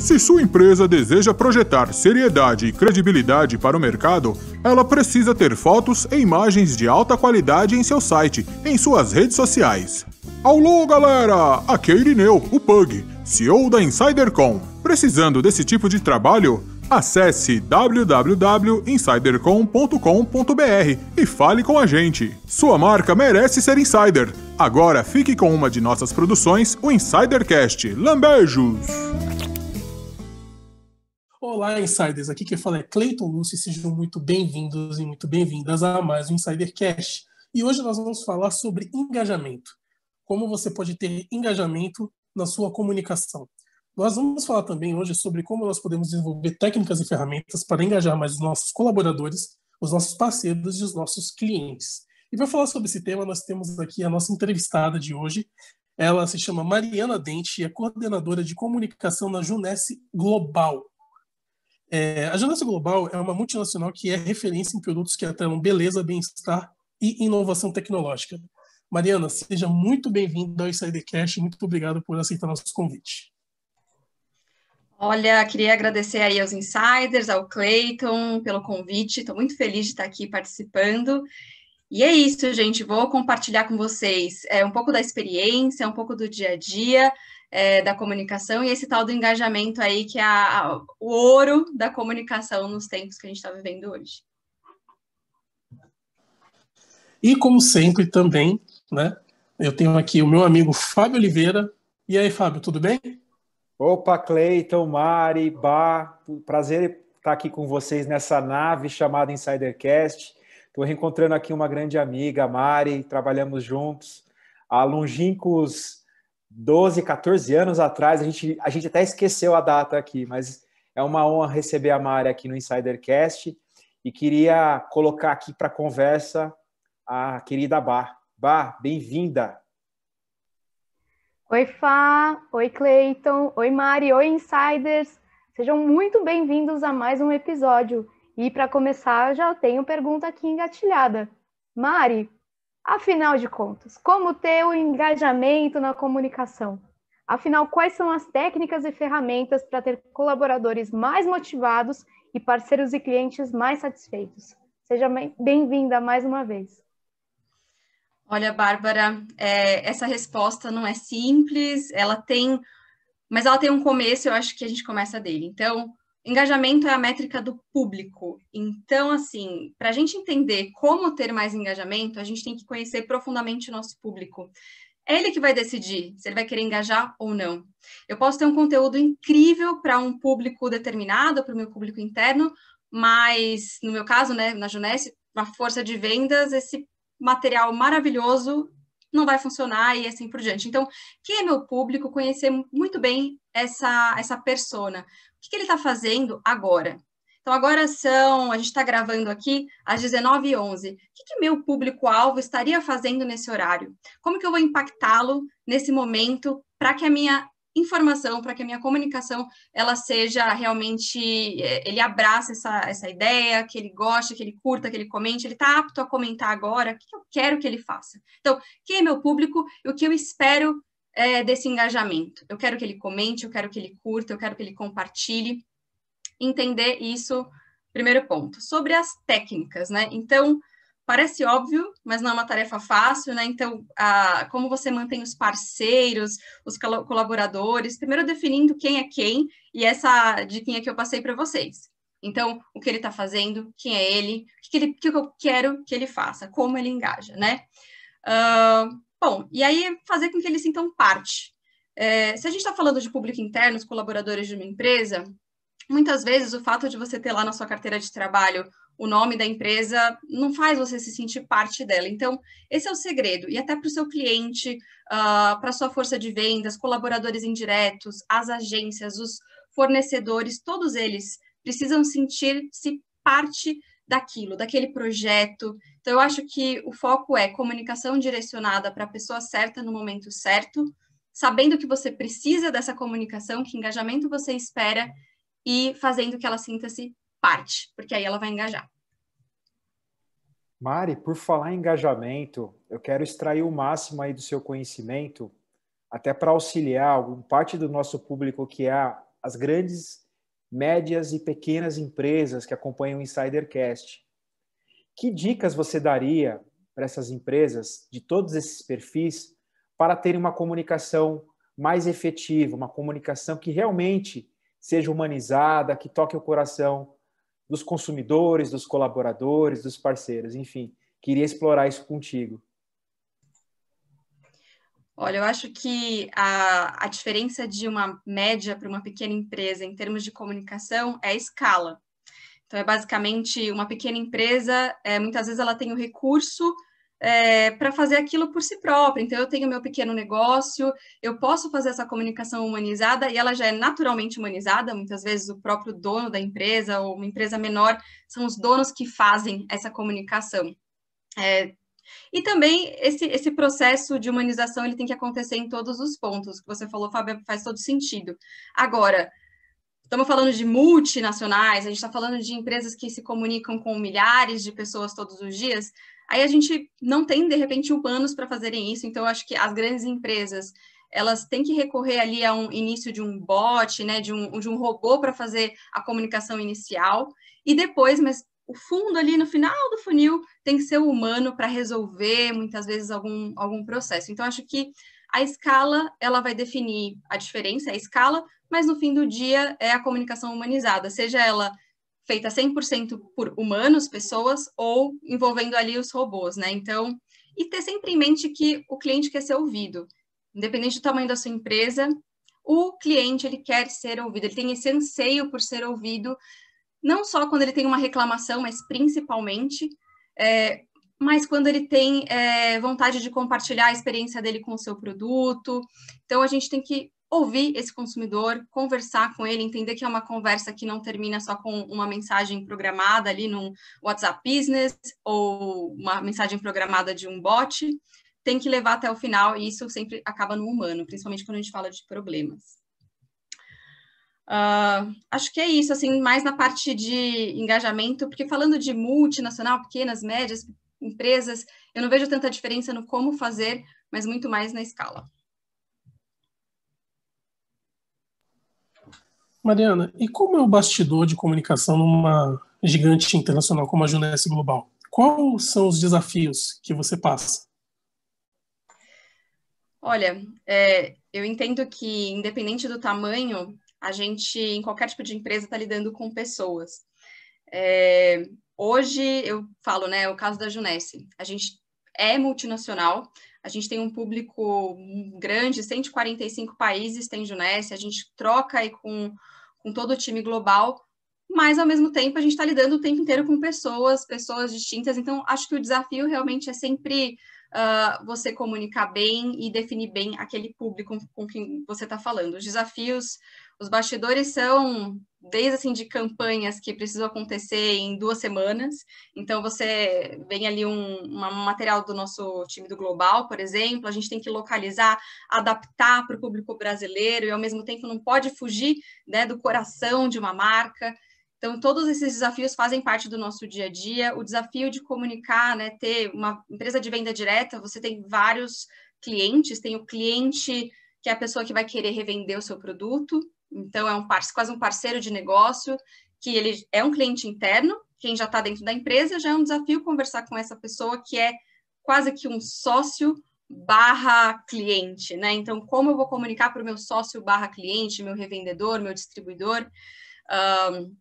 Se sua empresa deseja projetar seriedade e credibilidade para o mercado, ela precisa ter fotos e imagens de alta qualidade em seu site, em suas redes sociais. Alô, galera! Aqui é Irineu, o Pug, CEO da InsiderCon. Precisando desse tipo de trabalho? Acesse www.insidercom.com.br e fale com a gente. Sua marca merece ser insider. Agora fique com uma de nossas produções, o Insidercast. Lambejos! Olá, insiders! Aqui quem fala é Cleiton Lúcio e sejam muito bem-vindos e muito bem-vindas a mais um Insider Cash. E hoje nós vamos falar sobre engajamento. Como você pode ter engajamento na sua comunicação. Nós vamos falar também hoje sobre como nós podemos desenvolver técnicas e ferramentas para engajar mais os nossos colaboradores, os nossos parceiros e os nossos clientes. E para falar sobre esse tema, nós temos aqui a nossa entrevistada de hoje. Ela se chama Mariana Dente e é coordenadora de comunicação na Junesse Global é, a Janessa Global é uma multinacional que é referência em produtos que atraem beleza, bem-estar e inovação tecnológica. Mariana, seja muito bem-vinda ao Insidercast, muito obrigado por aceitar nosso convite. Olha, queria agradecer aí aos insiders, ao Clayton pelo convite. Estou muito feliz de estar aqui participando. E é isso, gente. Vou compartilhar com vocês é, um pouco da experiência, um pouco do dia a dia, é, da comunicação e esse tal do engajamento aí, que é a, a, o ouro da comunicação nos tempos que a gente está vivendo hoje. E como sempre também, né? Eu tenho aqui o meu amigo Fábio Oliveira. E aí, Fábio, tudo bem? Opa, Cleiton, Mari, Bá, prazer estar aqui com vocês nessa nave chamada Insidercast. Estou reencontrando aqui uma grande amiga, Mari, trabalhamos juntos há longínquos 12, 14 anos atrás. A gente, a gente até esqueceu a data aqui, mas é uma honra receber a Mari aqui no Insidercast e queria colocar aqui para conversa a querida Bar. Bar, bem-vinda. Oi, Fá. Oi, Cleiton. Oi, Mari. Oi, Insiders. Sejam muito bem-vindos a mais um episódio. E para começar, já tenho pergunta aqui engatilhada. Mari, Afinal de contas, como ter o engajamento na comunicação? Afinal, quais são as técnicas e ferramentas para ter colaboradores mais motivados e parceiros e clientes mais satisfeitos? Seja bem-vinda mais uma vez. Olha, Bárbara, é, essa resposta não é simples, ela tem, mas ela tem um começo, eu acho que a gente começa dele. Então, Engajamento é a métrica do público. Então, assim, para a gente entender como ter mais engajamento, a gente tem que conhecer profundamente o nosso público. É ele que vai decidir se ele vai querer engajar ou não. Eu posso ter um conteúdo incrível para um público determinado, para o meu público interno, mas no meu caso, né, na Junesse, a força de vendas, esse material maravilhoso não vai funcionar e assim por diante. Então, quem é meu público, conhecer muito bem essa, essa persona, que, que ele está fazendo agora? Então, agora são, a gente está gravando aqui às 19h11. O que, que meu público-alvo estaria fazendo nesse horário? Como que eu vou impactá-lo nesse momento para que a minha informação, para que a minha comunicação ela seja realmente, é, ele abraça essa, essa ideia, que ele goste, que ele curta, que ele comente, ele está apto a comentar agora, o que eu quero que ele faça. Então, quem é meu público e o que eu espero é, desse engajamento. Eu quero que ele comente, eu quero que ele curta, eu quero que ele compartilhe. Entender isso, primeiro ponto. Sobre as técnicas, né? Então, parece óbvio, mas não é uma tarefa fácil, né? Então, a, como você mantém os parceiros, os colaboradores, primeiro definindo quem é quem, e essa diquinha que eu passei para vocês. Então, o que ele está fazendo, quem é ele, o que, que, que eu quero que ele faça, como ele engaja, né? Uh, Bom, e aí fazer com que eles sintam parte. É, se a gente está falando de público interno, os colaboradores de uma empresa, muitas vezes o fato de você ter lá na sua carteira de trabalho o nome da empresa não faz você se sentir parte dela. Então, esse é o segredo. E até para o seu cliente, uh, ah, para a sua força de vendas, colaboradores indiretos, as agências, os fornecedores, todos eles precisam sentir-se parte daquilo, daquele projeto. Então, eu acho que o foco é comunicação direcionada para a pessoa certa no momento certo, sabendo que você precisa dessa comunicação, que engajamento você espera e fazendo que ela sinta-se parte, porque aí ela vai engajar. Mari, por falar em engajamento, eu quero extrair o máximo aí do seu conhecimento, até para auxiliar parte do nosso público que há é as grandes médias e pequenas empresas que acompanham o Insidercast. Que dicas você daria para essas empresas de todos esses perfis para terem uma comunicação mais efetiva, uma comunicação que realmente seja humanizada, que toque o coração dos consumidores, dos colaboradores, dos parceiros, enfim, queria explorar isso contigo. Olha, eu acho que a, a diferença de uma média para uma pequena empresa em termos de comunicação é a escala. Então, é basicamente uma pequena empresa, é, muitas vezes ela tem o recurso é, para fazer aquilo por si própria. Então, eu tenho meu pequeno negócio, eu posso fazer essa comunicação humanizada e ela já é naturalmente humanizada. Muitas vezes, o próprio dono da empresa ou uma empresa menor são os donos que fazem essa comunicação. É, e também esse, esse processo de humanização ele tem que acontecer em todos os pontos, que você falou, Fábio, faz todo sentido. Agora, estamos falando de multinacionais, a gente está falando de empresas que se comunicam com milhares de pessoas todos os dias, aí a gente não tem, de repente, humanos para fazerem isso, então eu acho que as grandes empresas elas têm que recorrer ali a um início de um bot, né, de um, de um robô para fazer a comunicação inicial, e depois, mas o fundo ali no final do funil tem que ser humano para resolver muitas vezes algum, algum processo. Então, acho que a escala ela vai definir a diferença, é a escala, mas no fim do dia é a comunicação humanizada, seja ela feita 100% por humanos, pessoas, ou envolvendo ali os robôs, né? Então, e ter sempre em mente que o cliente quer ser ouvido, independente do tamanho da sua empresa, o cliente ele quer ser ouvido, ele tem esse anseio por ser ouvido não só quando ele tem uma reclamação, mas principalmente, é, mas quando ele tem é, vontade de compartilhar a experiência dele com o seu produto. Então, a gente tem que ouvir esse consumidor, conversar com ele, entender que é uma conversa que não termina só com uma mensagem programada ali num WhatsApp Business ou uma mensagem programada de um bot. Tem que levar até o final, e isso sempre acaba no humano, principalmente quando a gente fala de problemas. Uh, acho que é isso, assim, mais na parte de engajamento, porque falando de multinacional, pequenas, médias, empresas, eu não vejo tanta diferença no como fazer, mas muito mais na escala. Mariana, e como é o bastidor de comunicação numa gigante internacional como a Junesse Global? Quais são os desafios que você passa? Olha, é, eu entendo que, independente do tamanho, a gente, em qualquer tipo de empresa, está lidando com pessoas. É, hoje, eu falo, né, o caso da Junesse, a gente é multinacional, a gente tem um público grande, 145 países tem Junesse, a gente troca aí com, com todo o time global, mas ao mesmo tempo a gente está lidando o tempo inteiro com pessoas, pessoas distintas, então acho que o desafio realmente é sempre uh, você comunicar bem e definir bem aquele público com quem você está falando. Os desafios os bastidores são desde assim de campanhas que precisam acontecer em duas semanas. Então você vem ali um, um material do nosso time do global, por exemplo, a gente tem que localizar, adaptar para o público brasileiro e ao mesmo tempo não pode fugir né, do coração de uma marca. Então, todos esses desafios fazem parte do nosso dia a dia. O desafio de comunicar, né, ter uma empresa de venda direta, você tem vários clientes, tem o cliente que é a pessoa que vai querer revender o seu produto, então, é um parceiro, quase um parceiro de negócio, que ele é um cliente interno, quem já está dentro da empresa, já é um desafio conversar com essa pessoa que é quase que um sócio barra cliente, né? Então, como eu vou comunicar para o meu sócio barra cliente, meu revendedor, meu distribuidor? Um,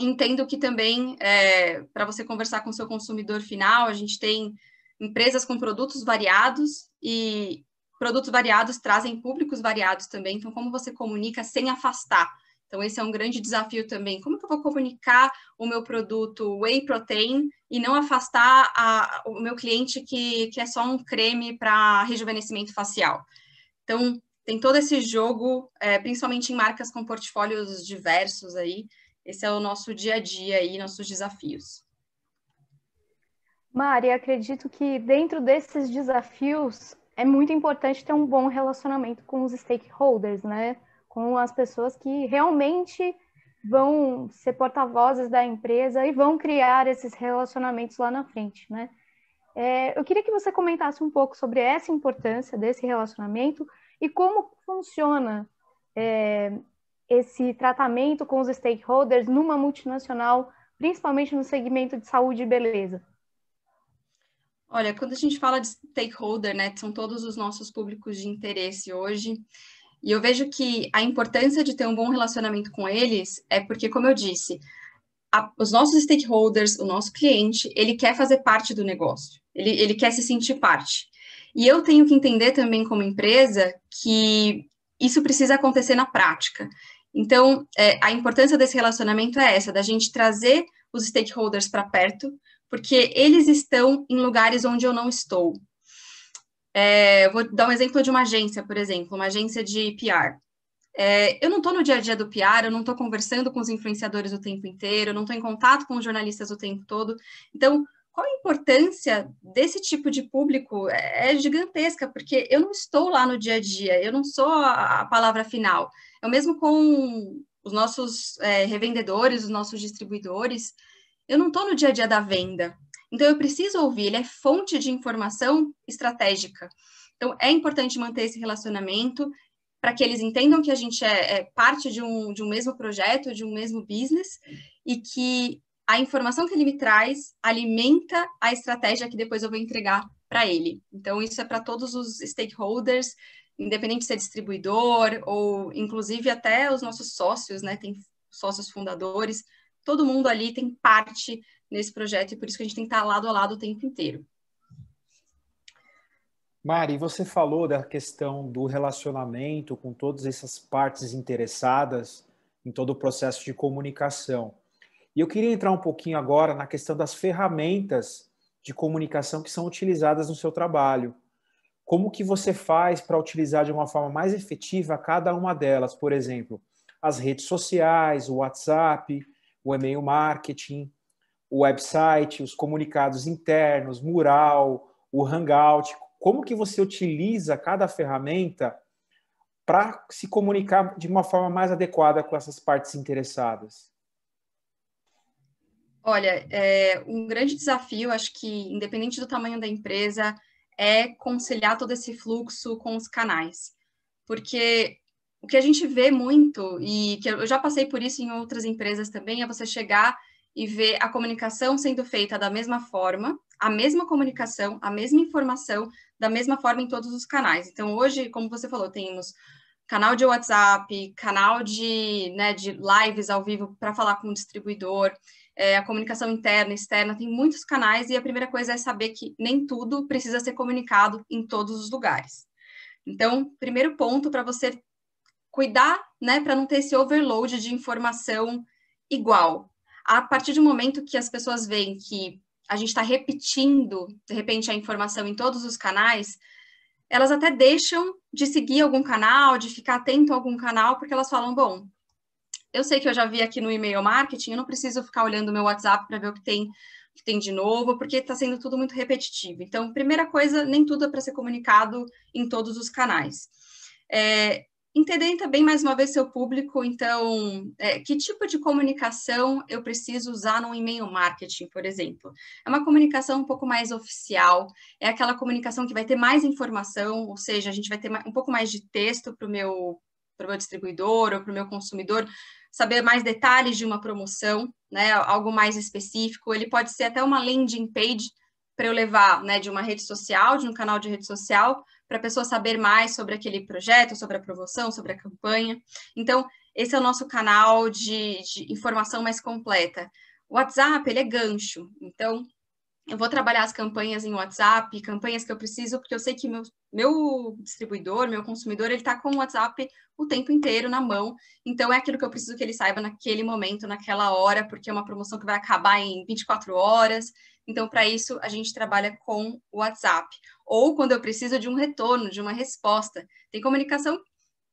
entendo que também, é, para você conversar com o seu consumidor final, a gente tem empresas com produtos variados e produtos variados trazem públicos variados também, então como você comunica sem afastar? Então esse é um grande desafio também. Como que eu vou comunicar o meu produto whey protein e não afastar a, o meu cliente que, que é só um creme para rejuvenescimento facial? Então tem todo esse jogo, é, principalmente em marcas com portfólios diversos aí. Esse é o nosso dia a dia aí, nossos desafios. Mari, acredito que dentro desses desafios é muito importante ter um bom relacionamento com os stakeholders, né? Com as pessoas que realmente vão ser porta-vozes da empresa e vão criar esses relacionamentos lá na frente, né? É, eu queria que você comentasse um pouco sobre essa importância desse relacionamento e como funciona é, esse tratamento com os stakeholders numa multinacional, principalmente no segmento de saúde e beleza. Olha, quando a gente fala de stakeholder, né, são todos os nossos públicos de interesse hoje. E eu vejo que a importância de ter um bom relacionamento com eles é porque, como eu disse, a, os nossos stakeholders, o nosso cliente, ele quer fazer parte do negócio, ele, ele quer se sentir parte. E eu tenho que entender também, como empresa, que isso precisa acontecer na prática. Então, é, a importância desse relacionamento é essa, da gente trazer os stakeholders para perto, porque eles estão em lugares onde eu não estou. É, vou dar um exemplo de uma agência, por exemplo, uma agência de PR. É, eu não estou no dia a dia do PR, eu não estou conversando com os influenciadores o tempo inteiro, eu não estou em contato com os jornalistas o tempo todo. Então, qual a importância desse tipo de público é, é gigantesca, porque eu não estou lá no dia a dia, eu não sou a, palavra final. É o mesmo com os nossos é, revendedores, os nossos distribuidores eu não estou no dia a dia da venda. Então, eu preciso ouvir, ele é fonte de informação estratégica. Então, é importante manter esse relacionamento para que eles entendam que a gente é, é, parte de um, de um mesmo projeto, de um mesmo business, e que a informação que ele me traz alimenta a estratégia que depois eu vou entregar para ele. Então, isso é para todos os stakeholders, independente de ser é distribuidor ou, inclusive, até os nossos sócios, né? Tem sócios fundadores, todo mundo ali tem parte nesse projeto e por isso que a gente tem que estar lado a lado o tempo inteiro. Mari, você falou da questão do relacionamento com todas essas partes interessadas em todo o processo de comunicação. E eu queria entrar um pouquinho agora na questão das ferramentas de comunicação que são utilizadas no seu trabalho. Como que você faz para utilizar de uma forma mais efetiva cada uma delas? Por exemplo, as redes sociais, o WhatsApp, o e-mail marketing, o website, os comunicados internos, mural, o hangout, como que você utiliza cada ferramenta para se comunicar de uma forma mais adequada com essas partes interessadas? Olha, é, um grande desafio, acho que independente do tamanho da empresa, é conciliar todo esse fluxo com os canais. Porque o que a gente vê muito, e que eu já passei por isso em outras empresas também, é você chegar e ver a comunicação sendo feita da mesma forma, a mesma comunicação, a mesma informação, da mesma forma em todos os canais. Então, hoje, como você falou, temos canal de WhatsApp, canal de, né, de lives ao vivo para falar com o distribuidor, é, a comunicação interna, externa, tem muitos canais, e a primeira coisa é saber que nem tudo precisa ser comunicado em todos os lugares. Então, primeiro ponto para você cuidar, né, para não ter esse overload de informação igual. A partir do momento que as pessoas veem que a gente está repetindo, de repente, a informação em todos os canais, elas até deixam de seguir algum canal, de ficar atento a algum canal, porque elas falam, bom, eu sei que eu já vi aqui no e-mail marketing, eu não preciso ficar olhando o meu WhatsApp para ver o que tem o que tem de novo, porque está sendo tudo muito repetitivo. Então, primeira coisa, nem tudo é para ser comunicado em todos os canais. É, Entender também, mais uma vez, seu público, então, é, que tipo de comunicação eu preciso usar no e-mail marketing, por exemplo? É uma comunicação um pouco mais oficial, é aquela comunicação que vai ter mais informação, ou seja, a gente vai ter um pouco mais de texto para o meu, meu distribuidor ou para o meu consumidor saber mais detalhes de uma promoção, né, algo mais específico. Ele pode ser até uma landing page para eu levar né, de uma rede social, de um canal de rede social, para a pessoa saber mais sobre aquele projeto, sobre a promoção, sobre a campanha. Então, esse é o nosso canal de, de informação mais completa. O WhatsApp, ele é gancho. Então, eu vou trabalhar as campanhas em WhatsApp, campanhas que eu preciso, porque eu sei que meu, meu distribuidor, meu consumidor, ele está com o WhatsApp o tempo inteiro na mão. Então, é aquilo que eu preciso que ele saiba naquele momento, naquela hora, porque é uma promoção que vai acabar em 24 horas. Então, para isso, a gente trabalha com o WhatsApp. Ou quando eu preciso de um retorno, de uma resposta. Tem comunicação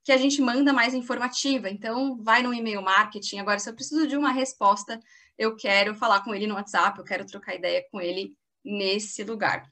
que a gente manda mais informativa. Então, vai no e-mail marketing. Agora, se eu preciso de uma resposta, eu quero falar com ele no WhatsApp, eu quero trocar ideia com ele nesse lugar.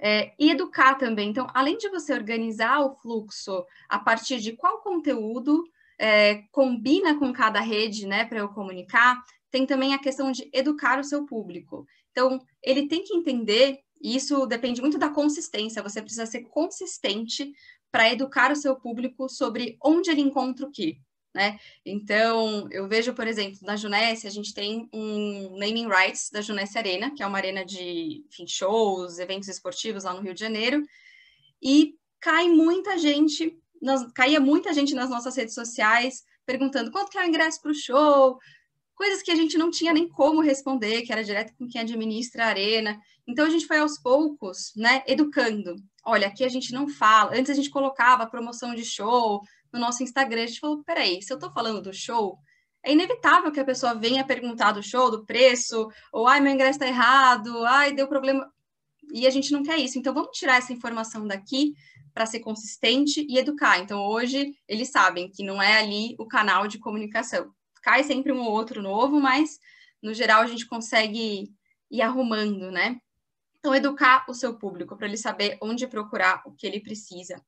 É, e educar também. Então, além de você organizar o fluxo a partir de qual conteúdo é, combina com cada rede, né, para eu comunicar, tem também a questão de educar o seu público. Então, ele tem que entender, e isso depende muito da consistência, você precisa ser consistente para educar o seu público sobre onde ele encontra o que. Né? Então, eu vejo, por exemplo, na Junesse, a gente tem um naming rights da Junesse Arena, que é uma arena de enfim, shows, eventos esportivos lá no Rio de Janeiro, e cai muita gente, caía muita gente nas nossas redes sociais perguntando quanto que é o ingresso para o show, coisas que a gente não tinha nem como responder, que era direto com quem administra a arena. Então a gente foi aos poucos, né, educando. Olha, aqui a gente não fala. Antes a gente colocava promoção de show no nosso Instagram. A gente falou: peraí, se eu estou falando do show, é inevitável que a pessoa venha perguntar do show, do preço, ou ai, meu ingresso está errado, ai, deu problema. E a gente não quer isso. Então vamos tirar essa informação daqui para ser consistente e educar. Então hoje eles sabem que não é ali o canal de comunicação cai sempre um ou outro novo, mas no geral a gente consegue ir arrumando, né? Então, educar o seu público para ele saber onde procurar o que ele precisa.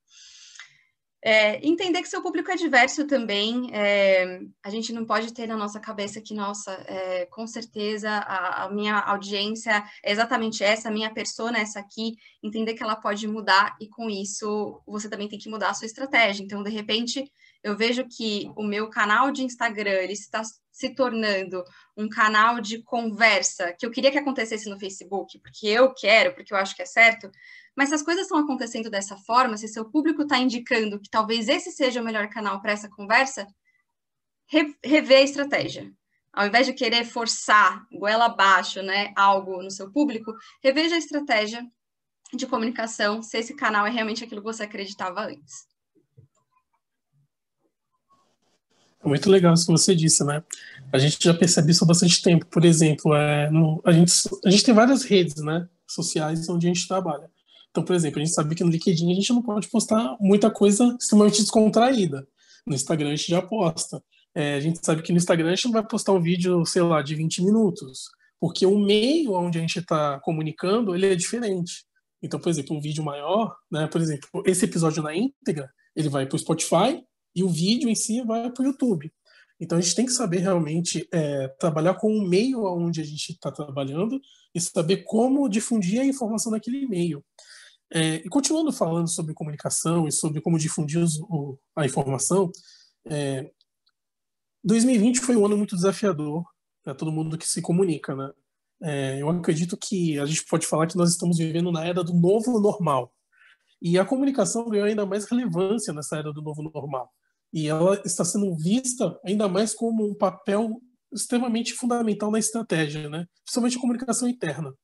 É, entender que seu público é diverso também. É, a gente não pode ter na nossa cabeça que, nossa, é, com certeza a, a, minha audiência é exatamente essa, a minha persona é essa aqui. Entender que ela pode mudar e com isso você também tem que mudar a sua estratégia. Então, de repente, eu vejo que o meu canal de Instagram ele está se tornando um canal de conversa que eu queria que acontecesse no Facebook, porque eu quero, porque eu acho que é certo. Mas se as coisas estão acontecendo dessa forma, se seu público está indicando que talvez esse seja o melhor canal para essa conversa, re rever a estratégia. Ao invés de querer forçar goela abaixo, né, algo no seu público, reveja a estratégia de comunicação, se esse canal é realmente aquilo que você acreditava antes. Muito legal isso que você disse, né? A gente já percebe isso há bastante tempo. Por exemplo, é, no, a, gente, a gente tem várias redes né, sociais onde a gente trabalha. Então, por exemplo, a gente sabe que no LinkedIn a gente não pode postar muita coisa extremamente descontraída. No Instagram a gente já posta. É, a gente sabe que no Instagram a gente não vai postar um vídeo, sei lá, de 20 minutos. Porque o meio onde a gente está comunicando, ele é diferente. Então, por exemplo, um vídeo maior, né? Por exemplo, esse episódio na íntegra, ele vai para o Spotify, e o vídeo em si vai para o YouTube. Então a gente tem que saber realmente é, trabalhar com o meio onde a gente está trabalhando e saber como difundir a informação daquele meio. É, e continuando falando sobre comunicação e sobre como difundir o, a informação, é, 2020 foi um ano muito desafiador para todo mundo que se comunica, né? É, eu acredito que a gente pode falar que nós estamos vivendo na era do novo normal. E a comunicação ganhou ainda mais relevância nessa era do novo normal. E ela está sendo vista ainda mais como um papel extremamente fundamental na estratégia, né? principalmente a comunicação interna.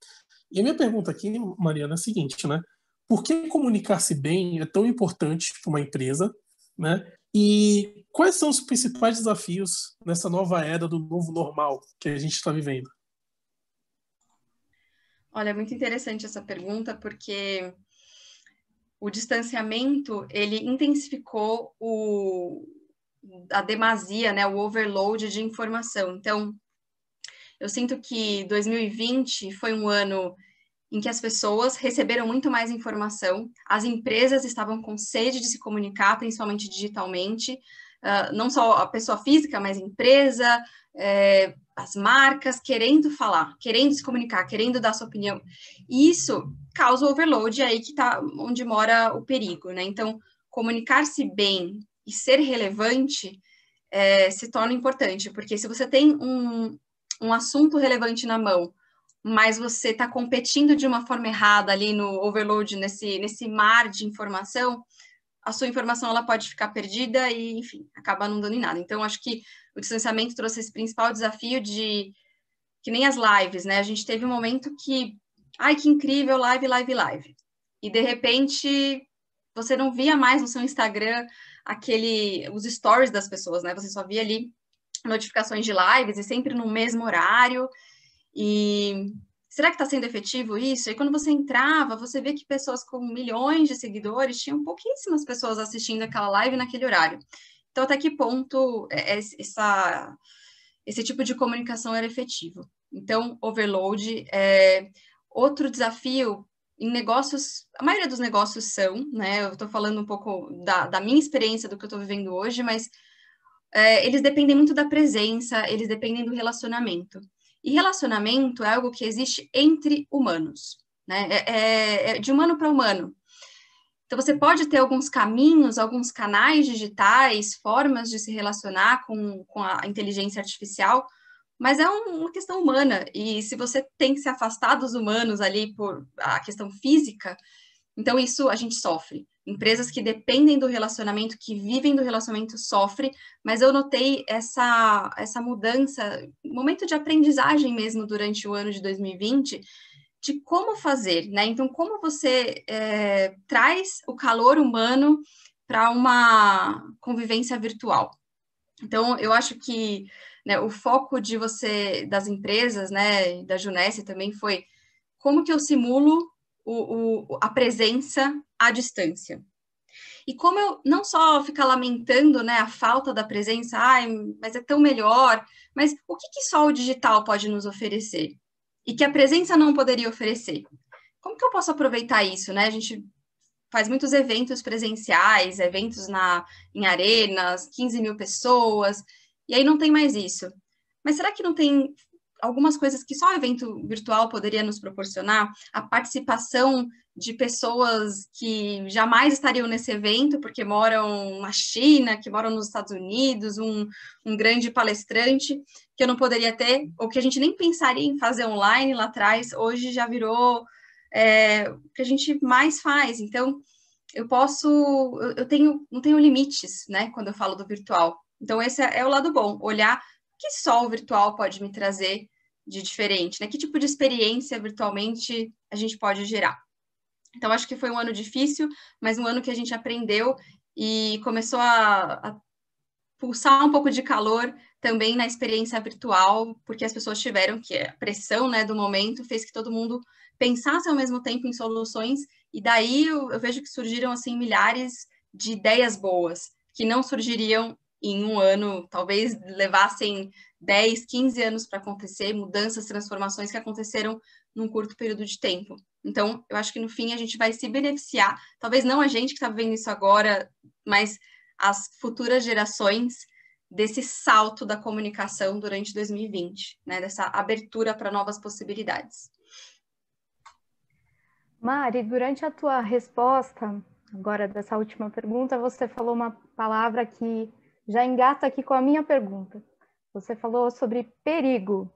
E a minha pergunta aqui, Mariana, é a seguinte, né? Por que comunicar-se bem é tão importante para uma empresa, né? E quais são os principais desafios nessa nova era do novo normal que a gente está vivendo? Olha, é muito interessante essa pergunta, porque o distanciamento ele intensificou o, a demasia, né, o overload de informação. Então, eu sinto que 2020 foi um ano em que as pessoas receberam muito mais informação, as empresas estavam com sede de se comunicar, principalmente digitalmente, ah, não só a pessoa física, mas empresa, é, as marcas querendo falar, querendo se comunicar, querendo dar sua opinião. E isso causa o overload aí que está onde mora o perigo, né? Então, comunicar-se bem e ser relevante é, se torna importante, porque se você tem um, um assunto relevante na mão, mas você está competindo de uma forma errada ali no overload, nesse, nesse mar de informação, a sua informação ela pode ficar perdida e, enfim, acaba não dando em nada. Então, acho que o distanciamento trouxe esse principal desafio de que nem as lives, né? A gente teve um momento que, ai, que incrível, live, live, live. E de repente você não via mais no seu Instagram aquele os stories das pessoas, né? Você só via ali notificações de lives e sempre no mesmo horário. E será que está sendo efetivo isso? E quando você entrava, você vê que pessoas com milhões de seguidores tinham pouquíssimas pessoas assistindo aquela live naquele horário. Então, até que ponto é, é, essa, esse tipo de comunicação era efetivo? Então, overload é outro desafio em negócios, a maioria dos negócios são, né? Eu estou falando um pouco da, da, minha experiência, do que eu estou vivendo hoje, mas é, eles dependem muito da presença, eles dependem do relacionamento. E hum. relacionamento é algo que existe entre humanos, né? É, é, é de humano para humano. Então, você pode ter alguns caminhos, alguns canais digitais, formas de se relacionar com, com a inteligência artificial, mas é um, uma questão humana. E se você tem que se afastar dos humanos ali por a questão física, então isso a gente sofre. Empresas que dependem do relacionamento, que vivem do relacionamento, sofrem, mas eu notei essa, essa mudança, momento de aprendizagem mesmo durante o ano de 2020, de como fazer, né? Então, como você é, traz o calor humano para uma convivência virtual. Então, eu acho que né, o foco de você, das empresas, né, da Junesse também foi como que eu simulo o, o, a presença à distância. E como eu não só ficar lamentando né, a falta da presença, ai, mas é tão melhor, mas o que, que só o digital pode nos oferecer? E que a presença não poderia oferecer? Como que eu posso aproveitar isso? Né? A gente faz muitos eventos presenciais, eventos na, em arenas, 15 mil pessoas, e aí não tem mais isso. Mas será que não tem algumas coisas que só o evento virtual poderia nos proporcionar, a participação de pessoas que jamais estariam nesse evento, porque moram na China, que moram nos Estados Unidos, um, um grande palestrante que eu não poderia ter, ou que a gente nem pensaria em fazer online lá atrás, hoje já virou é, o que a gente mais faz. Então, eu posso, eu, tenho, não tenho limites, né, quando eu falo do virtual. Então, esse é, é o lado bom, olhar que só o virtual pode me trazer de diferente, né? Que tipo de experiência virtualmente a gente pode gerar? Então, acho que foi um ano difícil, mas um ano que a gente aprendeu e começou a, a pulsar um pouco de calor também na experiência virtual, porque as pessoas tiveram que a pressão né, do momento fez que todo mundo pensasse ao mesmo tempo em soluções, e daí eu, eu vejo que surgiram assim milhares de ideias boas que não surgiriam em um ano, talvez levassem 10, 15 anos para acontecer, mudanças, transformações que aconteceram num curto período de tempo. Então, eu acho que no fim a gente vai se beneficiar, talvez não a gente que está vendo isso agora, mas as futuras gerações desse salto da comunicação durante 2020, né? dessa abertura para novas possibilidades. Mari, durante a tua resposta, agora dessa última pergunta, você falou uma palavra que já engata aqui com a minha pergunta, você falou sobre perigo.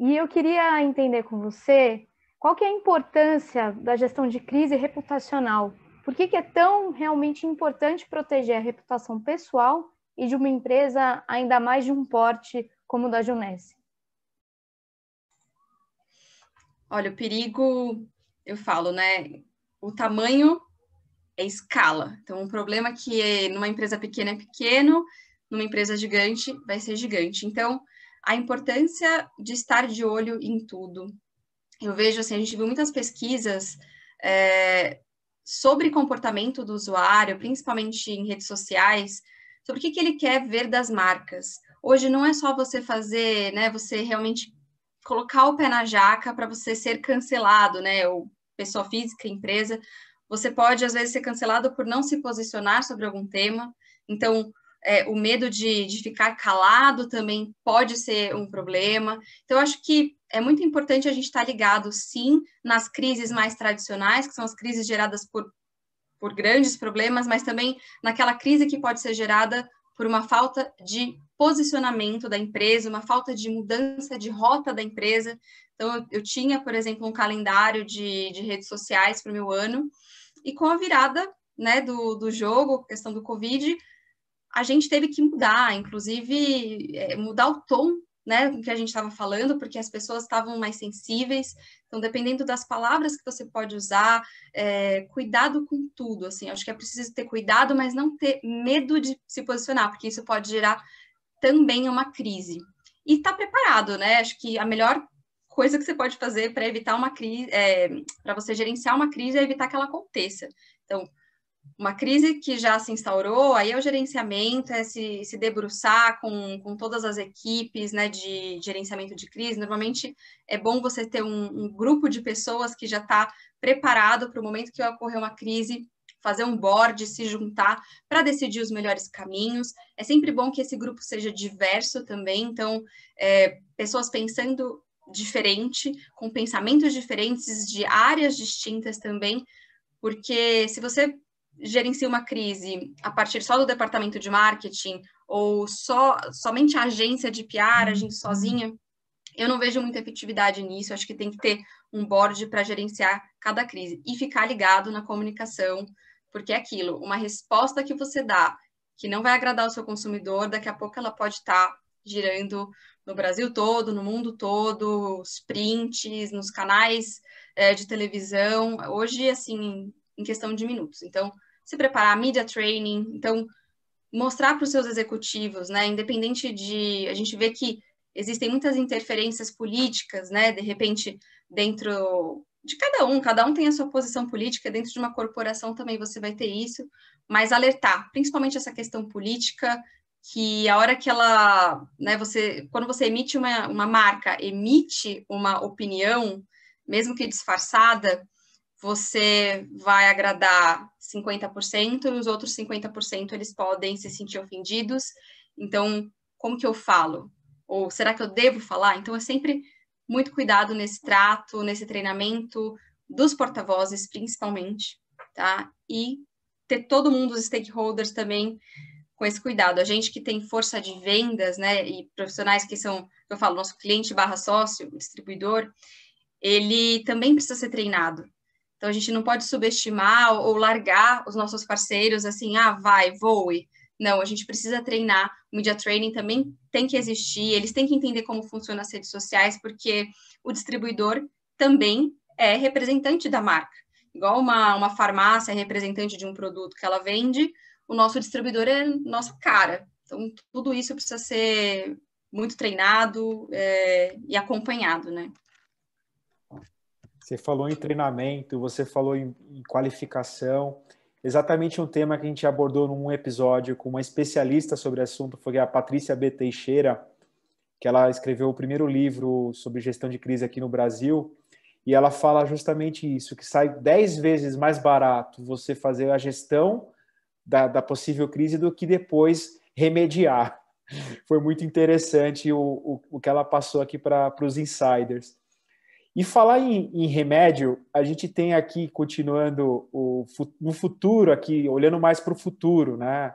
E eu queria entender com você qual que é a importância da gestão de crise reputacional. Por que, que é tão realmente importante proteger a reputação pessoal e de uma empresa ainda mais de um porte como o da Junesse? Olha, o perigo, eu falo, né? O tamanho é escala. Então, um problema que é numa empresa pequena é pequeno numa empresa gigante, vai ser gigante. Então, a importância de estar de olho em tudo. Eu vejo, assim, a gente viu muitas pesquisas é, sobre comportamento do usuário, principalmente em redes sociais, sobre o que, que ele quer ver das marcas. Hoje não é só você fazer, né, você realmente colocar o pé na jaca para você ser cancelado, né, ou pessoa física, empresa, você pode às vezes ser cancelado por não se posicionar sobre algum tema. Então, é, o medo de, de ficar calado também pode ser um problema. Então, acho que é muito importante a gente estar tá ligado, sim, nas crises mais tradicionais, que são as crises geradas por, por grandes problemas, mas também naquela crise que pode ser gerada por uma falta de posicionamento da empresa, uma falta de mudança de rota da empresa. Então, eu, eu tinha, por exemplo, um calendário de, de redes sociais para o meu ano, e com a virada né, do, do jogo, questão do Covid, a gente teve que mudar, inclusive é, mudar o tom né, que a gente estava falando, porque as pessoas estavam mais sensíveis. Então, dependendo das palavras que você pode usar, é, cuidado com tudo. Assim, acho que é preciso ter cuidado, mas não ter medo de se posicionar, porque isso pode gerar também uma crise. E estar tá preparado, né? Acho que a melhor coisa que você pode fazer para evitar uma crise, é, para você gerenciar uma crise é evitar que ela aconteça. Então, uma crise que já se instaurou, aí é o gerenciamento, é se, se debruçar com, com todas as equipes né, de gerenciamento de crise. Normalmente é bom você ter um, um grupo de pessoas que já está preparado para o momento que ocorrer uma crise, fazer um board, se juntar para decidir os melhores caminhos. É sempre bom que esse grupo seja diverso também, então, é, pessoas pensando diferente, com pensamentos diferentes, de áreas distintas também, porque se você gerencia uma crise a partir só do departamento de marketing ou só somente a agência de PR gente sozinha, eu não vejo muita efetividade nisso. Acho que tem que ter um board para gerenciar cada crise e ficar ligado na comunicação, porque é aquilo, uma resposta que você dá que não vai agradar o seu consumidor, daqui a pouco ela pode estar tá girando no Brasil todo, no mundo todo, os prints, nos canais é, de televisão. Hoje, assim, em questão de minutos. Então, se preparar, media training, então mostrar para os seus executivos, né, independente de a gente vê que existem muitas interferências políticas, né, de repente dentro de cada um, cada um tem a sua posição política, dentro de uma corporação também você vai ter isso, mas alertar, principalmente essa questão política, que a hora que ela, né, você, quando você emite uma, uma marca, emite uma opinião, mesmo que disfarçada, você vai agradar 50% e os outros 50% eles podem se sentir ofendidos. Então, como que eu falo? Ou será que eu devo falar? Então, é sempre muito cuidado nesse trato, nesse treinamento dos porta-vozes, principalmente, tá? E ter todo mundo, os stakeholders também, com esse cuidado. A gente que tem força de vendas, né, e profissionais que são, eu falo, nosso cliente barra sócio, distribuidor, ele também precisa ser treinado, então a gente não pode subestimar ou largar os nossos parceiros assim, ah, vai, voe. Não, a gente precisa treinar. O media training também tem que existir, eles têm que entender como funcionam as redes sociais, porque o distribuidor também é representante da marca. Igual uma, uma farmácia é representante de um produto que ela vende, o nosso distribuidor é nossa cara. Então, tudo isso precisa ser muito treinado é, e acompanhado, né? Você falou em treinamento, você falou em, em qualificação. Exatamente um tema que a gente abordou num episódio com uma especialista sobre o assunto, foi a Patrícia B. Teixeira, que ela escreveu o primeiro livro sobre gestão de crise aqui no Brasil. E ela fala justamente isso, que sai dez vezes mais barato você fazer a gestão da, da possível crise do que depois remediar. Foi muito interessante o, o, o que ela passou aqui para os insiders. E falar em, em, remédio, a gente tem aqui, continuando o, no futuro, aqui, olhando mais para o futuro, né?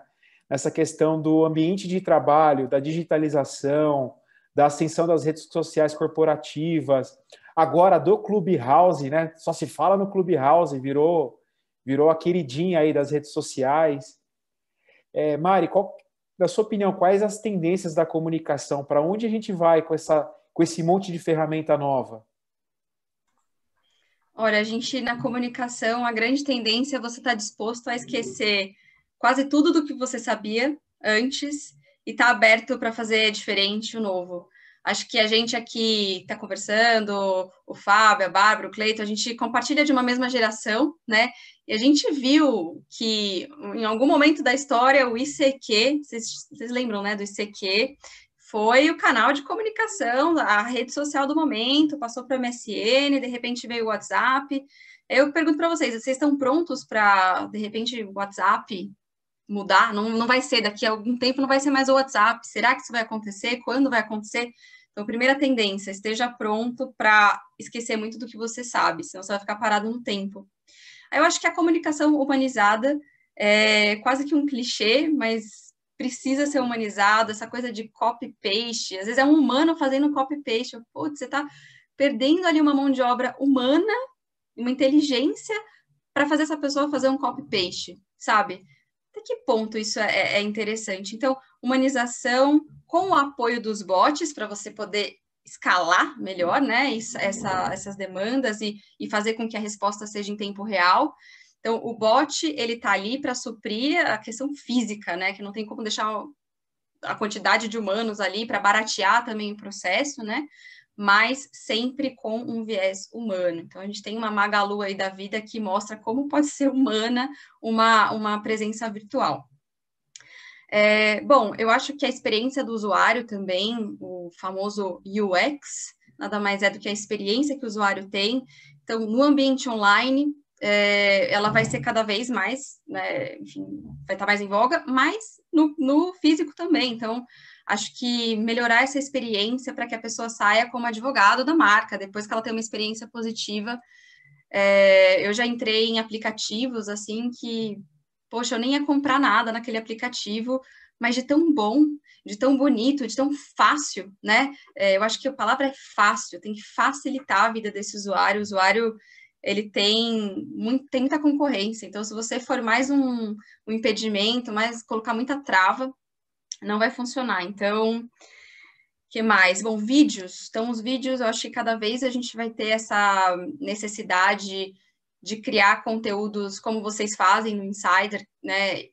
Nessa questão do ambiente de trabalho, da digitalização, da ascensão das redes sociais corporativas, agora do Clubhouse, né? Só se fala no Clubhouse, virou, virou a queridinha aí das redes sociais. É, Mari, qual, na sua opinião, quais as tendências da comunicação? Para onde a gente vai com, essa, com esse monte de ferramenta nova? Olha, a gente na comunicação, a grande tendência é você estar tá disposto a esquecer quase tudo do que você sabia antes e estar tá aberto para fazer diferente, o novo. Acho que a gente aqui está conversando, o Fábio, a Bárbara, o Cleito, a gente compartilha de uma mesma geração, né? E a gente viu que em algum momento da história o ICQ, vocês, vocês lembram, né, do ICQ, foi o canal de comunicação, a rede social do momento, passou para o MSN, de repente veio o WhatsApp. Eu pergunto para vocês, vocês estão prontos para, de repente, o WhatsApp mudar? Não, não vai ser, daqui a algum tempo não vai ser mais o WhatsApp. Será que isso vai acontecer? Quando vai acontecer? Então, primeira tendência, esteja pronto para esquecer muito do que você sabe, senão você vai ficar parado um tempo. Aí eu acho que a comunicação humanizada é quase que um clichê, mas precisa ser humanizado, essa coisa de copy-paste. Às vezes é um humano fazendo copy-paste. Putz, você está perdendo ali uma mão de obra humana, uma inteligência, para fazer essa pessoa fazer um copy-paste, sabe? Até que ponto isso é, é, é interessante? Então, humanização com o apoio dos bots, para você poder escalar melhor né, essa, essas demandas e, e fazer com que a resposta seja em tempo real. Então, o bot, ele está ali para suprir a questão física, né? Que não tem como deixar a quantidade de humanos ali para baratear também o processo, né? Mas sempre com um viés humano. Então, a gente tem uma Magalu aí da vida que mostra como pode ser humana uma, uma presença virtual. É, bom, eu acho que a experiência do usuário também, o famoso UX, nada mais é do que a experiência que o usuário tem. Então, no ambiente online, é, ela vai ser cada vez mais, né, enfim, vai estar tá mais em voga, mas no, no físico também. Então, acho que melhorar essa experiência para que a pessoa saia como advogado da marca, depois que ela tem uma experiência positiva. É, eu já entrei em aplicativos assim que, poxa, eu nem ia comprar nada naquele aplicativo, mas de tão bom, de tão bonito, de tão fácil, né? É, eu acho que a palavra é fácil, tem que facilitar a vida desse usuário. O usuário ele tem, muito, tem muita concorrência. Então, se você for mais um, um impedimento, mais colocar muita trava, não vai funcionar. Então, que mais? Bom, vídeos. Então, os vídeos, eu acho que cada vez a gente vai ter essa necessidade de criar conteúdos como vocês fazem no Insider, né?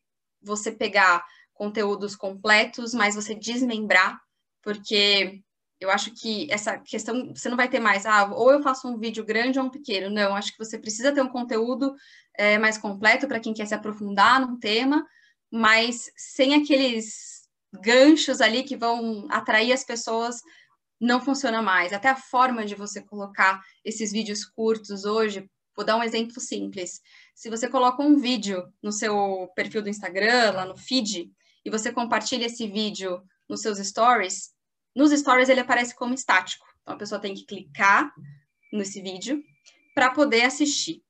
Você pegar conteúdos completos, mas você desmembrar, porque eu acho que essa questão, você não vai ter mais, ah, ou eu faço um vídeo grande ou um pequeno. Não, acho que você precisa ter um conteúdo é, mais completo para quem quer se aprofundar num tema, mas sem aqueles ganchos ali que vão atrair as pessoas, não funciona mais. Até a forma de você colocar esses vídeos curtos hoje, vou dar um exemplo simples. Se você coloca um vídeo no seu perfil do Instagram, lá no feed, e você compartilha esse vídeo nos seus stories, nos stories ele aparece como estático. Então a pessoa tem que clicar nesse vídeo para poder assistir.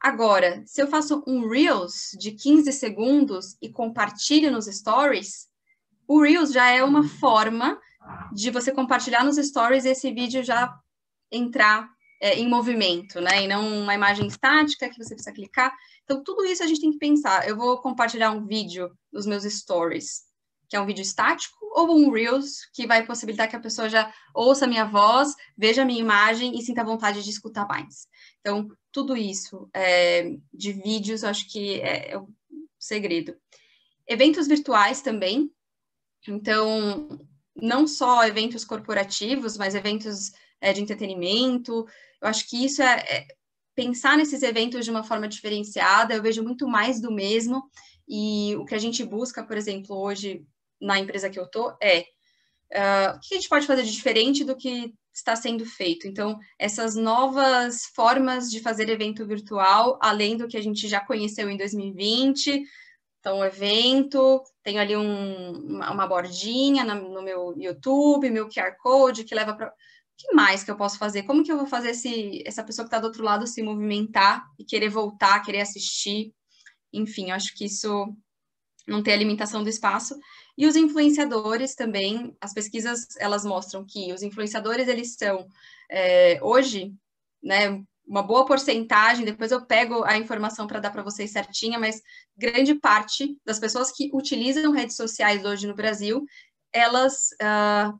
Agora, se eu faço um Reels de 15 segundos e compartilho nos stories, o Reels já é uma forma de você compartilhar nos stories e esse vídeo já entrar é, em movimento, né? E não uma imagem estática que você precisa clicar. Então, tudo isso a gente tem que pensar. Eu vou compartilhar um vídeo nos meus stories que é um vídeo estático, ou um Reels, que vai possibilitar que a pessoa já ouça a minha voz, veja a minha imagem e sinta vontade de escutar mais. Então, tudo isso é, de vídeos, eu acho que é, é um segredo. Eventos virtuais também. Então, não só eventos corporativos, mas eventos é, de entretenimento. Eu acho que isso é, é, pensar nesses eventos de uma forma diferenciada. Eu vejo muito mais do mesmo. E o que a gente busca, por exemplo, hoje na empresa que eu tô é uh, o que a gente pode fazer de diferente do que está sendo feito. Então, essas novas formas de fazer evento virtual, além do que a gente já conheceu em 2020, então, evento, tenho ali um, uma bordinha no meu YouTube, meu QR Code que leva para. O que mais que eu posso fazer? Como que eu vou fazer esse, essa pessoa que está do outro lado se movimentar e querer voltar, querer assistir? Enfim, eu acho que isso não tem a limitação do espaço. E os influenciadores também, as pesquisas elas mostram que os influenciadores eles são é, hoje, né, uma boa porcentagem, depois eu pego a informação para dar para vocês certinha, mas grande parte das pessoas que utilizam redes sociais hoje no Brasil, elas uh,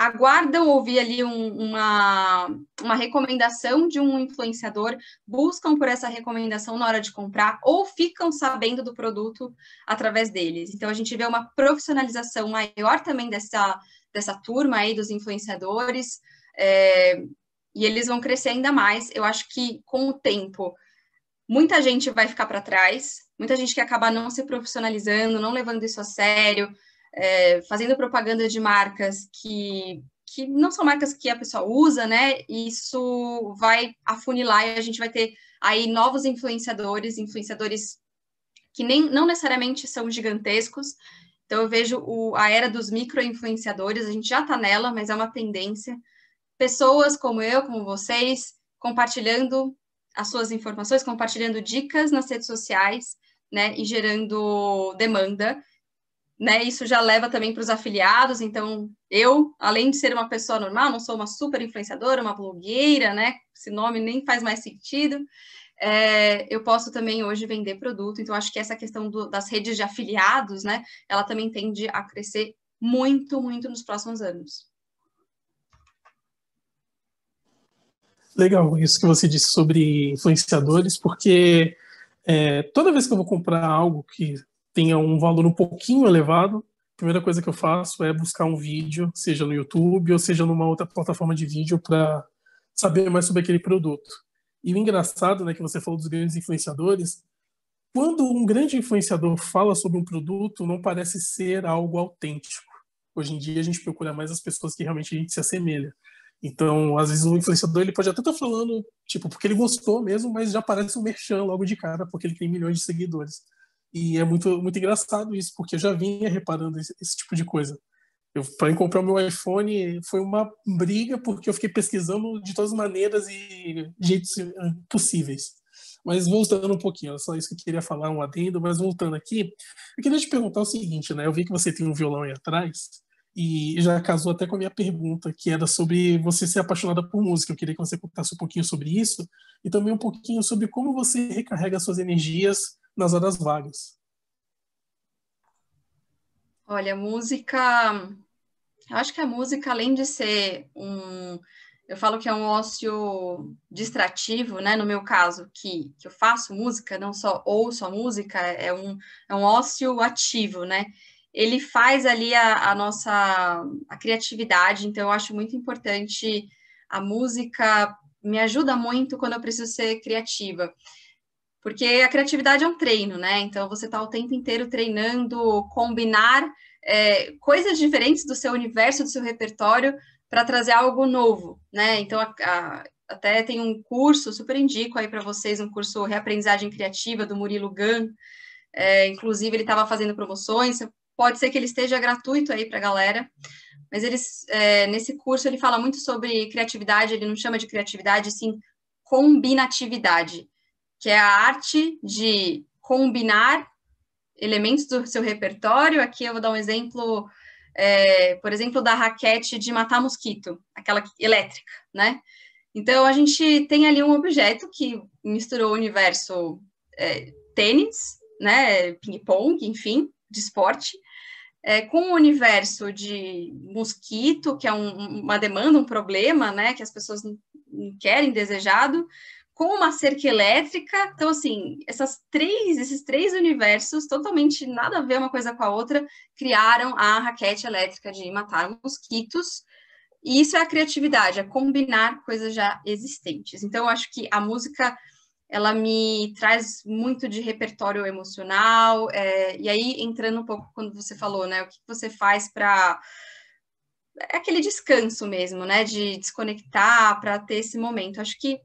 aguardam ouvir ali um, uma, uma recomendação de um influenciador, buscam por essa recomendação na hora de comprar ou ficam sabendo do produto através deles. Então a gente vê uma profissionalização maior também dessa, dessa turma aí dos influenciadores. É, e eles vão crescer ainda mais. Eu acho que com o tempo, muita gente vai ficar para trás, muita gente que acaba não se profissionalizando, não levando isso a sério, é, fazendo propaganda de marcas que, que não são marcas que a pessoa usa, né? Isso vai afunilar e a gente vai ter aí novos influenciadores, influenciadores que nem, não necessariamente são gigantescos. Então, eu vejo o, a era dos micro-influenciadores, a gente já está nela, mas é uma tendência. Pessoas como eu, como vocês, compartilhando as suas informações, compartilhando dicas nas redes sociais, né, e gerando demanda né? Isso já leva também para os afiliados. Então, eu, além de ser uma pessoa normal, não sou uma super influenciadora, uma blogueira, né? Esse nome nem faz mais sentido. É, eu posso também hoje vender produto. Então, acho que essa questão do, das redes de afiliados, né? Ela também tende a crescer muito, muito nos próximos anos. Legal isso que você disse sobre influenciadores, porque é, toda vez que eu vou comprar algo que tenha um valor um pouquinho elevado, a primeira coisa que eu faço é buscar um vídeo, seja no YouTube ou seja numa outra plataforma de vídeo, para saber mais sobre aquele produto. E o engraçado, né, que você falou dos grandes influenciadores, quando um grande influenciador fala sobre um produto, não parece ser algo autêntico. Hoje em dia a gente procura mais as pessoas que realmente a gente se assemelha. Então, às vezes o influenciador ele pode até estar tá falando, tipo, porque ele gostou mesmo, mas já parece um merchan logo de cara, porque ele tem milhões de seguidores. E é muito, muito engraçado isso, porque eu já vinha reparando esse, esse tipo de coisa. Eu, para comprar o meu iPhone, foi uma briga, porque eu fiquei pesquisando de todas as maneiras e jeitos eh, possíveis. Mas voltando um pouquinho, só isso que eu queria falar, um adendo, mas voltando aqui, eu queria te perguntar o seguinte, né? Eu vi que você tem um violão aí atrás, e já casou até com a minha pergunta, que era sobre você ser apaixonada por música. Eu queria que você contasse um pouquinho sobre isso, e também um pouquinho sobre como você recarrega suas energias nas horas vagas. Olha, música. Eu acho que a música, além de ser um. Eu falo que é um ócio distrativo, né? No meu caso, que, que eu faço música, não só ouço a música, é um, é um ócio ativo, né? Ele faz ali a, a nossa a criatividade, então eu acho muito importante a música me ajuda muito quando eu preciso ser criativa. Porque a criatividade é um treino, né? Então você está o tempo inteiro treinando, combinar é, coisas diferentes do seu universo, do seu repertório, para trazer algo novo, né? Então a, a, até tem um curso, super indico aí para vocês, um curso Reaprendizagem Criativa do Murilo Gan. É, inclusive, ele estava fazendo promoções, então, pode ser que ele esteja gratuito aí para a galera. Mas eles, é, nesse curso ele fala muito sobre criatividade, ele não chama de criatividade, sim combinatividade que é a arte de combinar elementos do seu repertório. Aqui eu vou dar um exemplo, é, por exemplo, da raquete de matar mosquito, aquela elétrica, né? Então a gente tem ali um objeto que misturou o universo é, tênis, né, ping-pong, enfim, de esporte, é, com o universo de mosquito, que é um, uma demanda, um problema, né, que as pessoas não querem, desejado, com uma cerca elétrica. Então, assim, essas três, esses três universos, totalmente nada a ver uma coisa com a outra, criaram a raquete elétrica de matar mosquitos. E isso é a criatividade, é combinar coisas já existentes. Então, eu acho que a música ela me traz muito de repertório emocional. É, e aí, entrando um pouco quando você falou, né? O que você faz para. É aquele descanso mesmo, né? De desconectar para ter esse momento. Acho que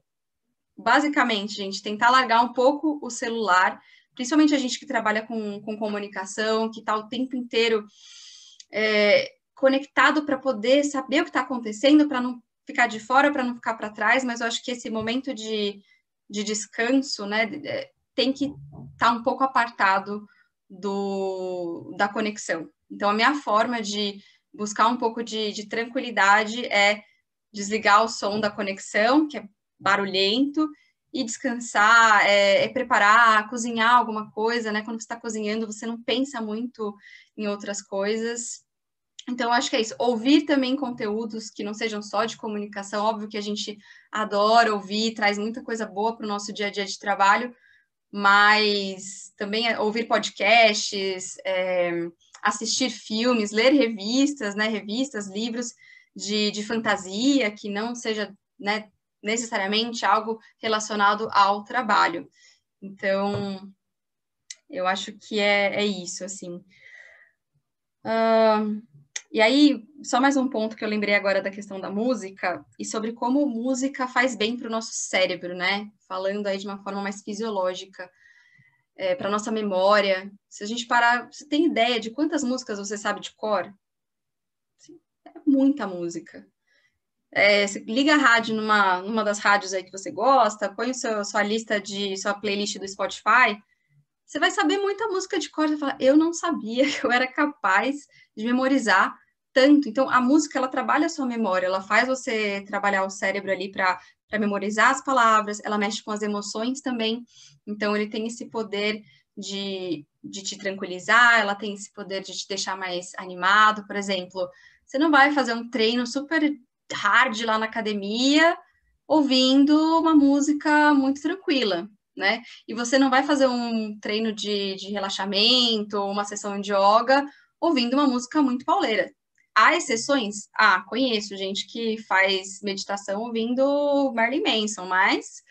basicamente, gente, tentar largar um pouco o celular, principalmente a gente que trabalha com, com comunicação, que está o tempo inteiro é, conectado para poder saber o que está acontecendo, para não ficar de fora, para não ficar para trás, mas eu acho que esse momento de, de descanso, né, é, tem que estar tá um pouco apartado do, da conexão. Então, a minha forma de buscar um pouco de, de tranquilidade é desligar o som da conexão, que é barulhento e descansar, é, é preparar, cozinhar alguma coisa, né? Quando você está cozinhando, você não pensa muito em outras coisas. Então, acho que é isso. Ouvir também conteúdos que não sejam só de comunicação. Óbvio que a gente adora ouvir, traz muita coisa boa para o nosso dia a dia de trabalho, mas também é ouvir podcasts, é, assistir filmes, ler revistas, né? Revistas, livros de, de fantasia, que não seja né, necessariamente algo relacionado ao trabalho. Então, eu acho que é, é isso, assim. Uh, e aí, só mais um ponto que eu lembrei agora da questão da música e sobre como música faz bem para o nosso cérebro, né? Falando aí de uma forma mais fisiológica, é, para nossa memória. Se a gente parar, você tem ideia de quantas músicas você sabe de cor? é muita música. É, liga a rádio numa, numa das rádios aí que você gosta, põe seu, sua lista de sua playlist do Spotify, você vai saber muita música de cor. Você fala, eu não sabia que eu era capaz de memorizar tanto. Então, a música ela trabalha a sua memória, ela faz você trabalhar o cérebro ali para memorizar as palavras, ela mexe com as emoções também. Então, ele tem esse poder de, de te tranquilizar, ela tem esse poder de te deixar mais animado, por exemplo. Você não vai fazer um treino super hard lá na academia, ouvindo uma música muito tranquila, né? E você não vai fazer um treino de, de relaxamento ou uma sessão de yoga ouvindo uma música muito pauleira. Há exceções? Ah, conheço gente que faz meditação ouvindo Marilyn Manson, mas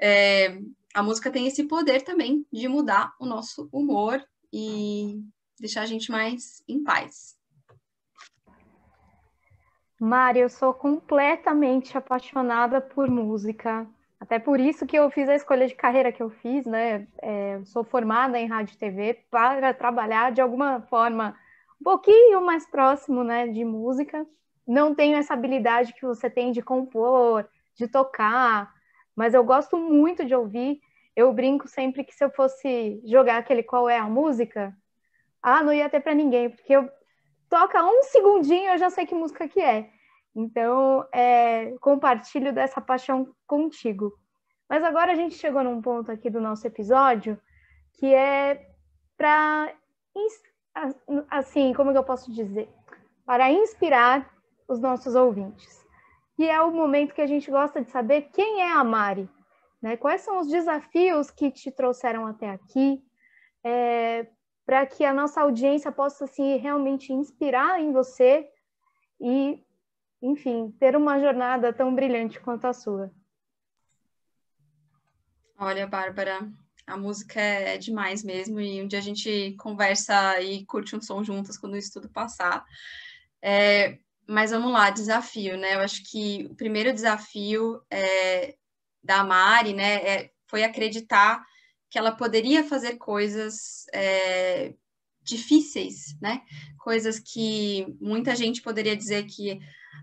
é, a música tem esse poder também de mudar o nosso humor e deixar a gente mais em paz. Mari, eu sou completamente apaixonada por música. Até por isso que eu fiz a escolha de carreira que eu fiz, né? É, sou formada em rádio e TV para trabalhar de alguma forma um pouquinho mais próximo, né, de música. Não tenho essa habilidade que você tem de compor, de tocar, mas eu gosto muito de ouvir. Eu brinco sempre que se eu fosse jogar aquele qual é a música, ah, não ia ter para ninguém, porque eu toca um segundinho, eu já sei que música que é. Então, é, compartilho dessa paixão contigo. Mas agora a gente chegou num ponto aqui do nosso episódio que é para assim, como eu posso dizer, para inspirar os nossos ouvintes. E é o momento que a gente gosta de saber quem é a Mari, né? Quais são os desafios que te trouxeram até aqui? É, para que a nossa audiência possa se realmente inspirar em você e, enfim, ter uma jornada tão brilhante quanto a sua. Olha, Bárbara, a música é, é demais mesmo e um dia a gente conversa e curte um som juntas quando isso tudo passar. É, mas vamos lá, desafio, né? Eu acho que o primeiro desafio é, da Mari, né, é, foi acreditar que ela poderia fazer coisas é, difíceis, né? Coisas que muita gente poderia dizer que,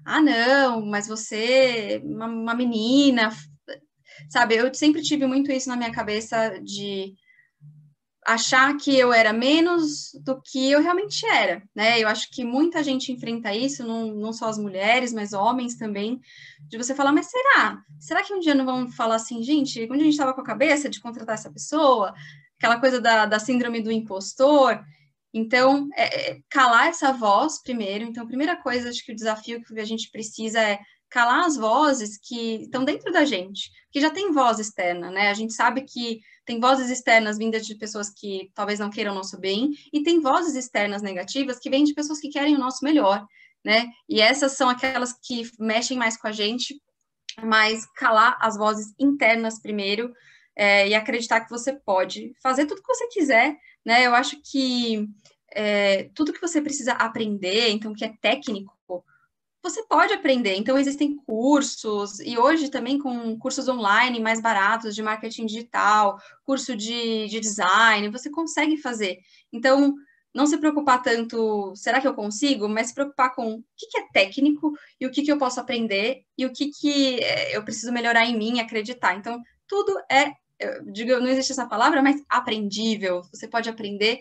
ah, não, mas você, uma, uma menina, sabe? Eu sempre tive muito isso na minha cabeça de achar que eu era menos do que eu realmente era, né? Eu acho que muita gente enfrenta isso, não, não só as mulheres, mas homens também, de você falar, mas será? Será que um dia não vão falar assim, gente, Quando a gente estava com a cabeça de contratar essa pessoa? Aquela coisa da, da síndrome do impostor. Então, é, é, calar essa voz primeiro. Então, a primeira coisa, acho que o desafio que a gente precisa é calar as vozes que estão dentro da gente, que já tem voz externa, né? A gente sabe que tem vozes externas vindas de pessoas que talvez não queiram o nosso bem, e tem vozes externas negativas que vêm de pessoas que querem o nosso melhor, né? E essas são aquelas que mexem mais com a gente, mas calar as vozes internas primeiro é, e acreditar que você pode fazer tudo que você quiser, né? Eu acho que é, tudo que você precisa aprender, então que é técnico, você pode aprender. Então, existem cursos, e hoje também com cursos online mais baratos de marketing digital, curso de, de design, você consegue fazer. Então, não se preocupar tanto, será que eu consigo? Mas se preocupar com o que, que é técnico e o que, que eu posso aprender e o que, que é, eu preciso melhorar em mim, acreditar. Então, tudo é, digo, não existe essa palavra, mas aprendível. Você pode aprender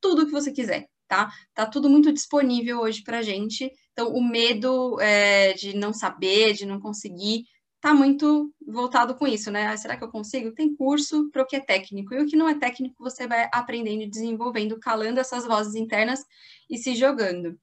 tudo o que você quiser, tá? Tá tudo muito disponível hoje pra gente então, o medo é, de não saber, de não conseguir, está muito voltado com isso, né? Ah, será que eu consigo? Tem curso para o que é técnico. E o que não é técnico, você vai aprendendo e desenvolvendo, calando essas vozes internas e se jogando.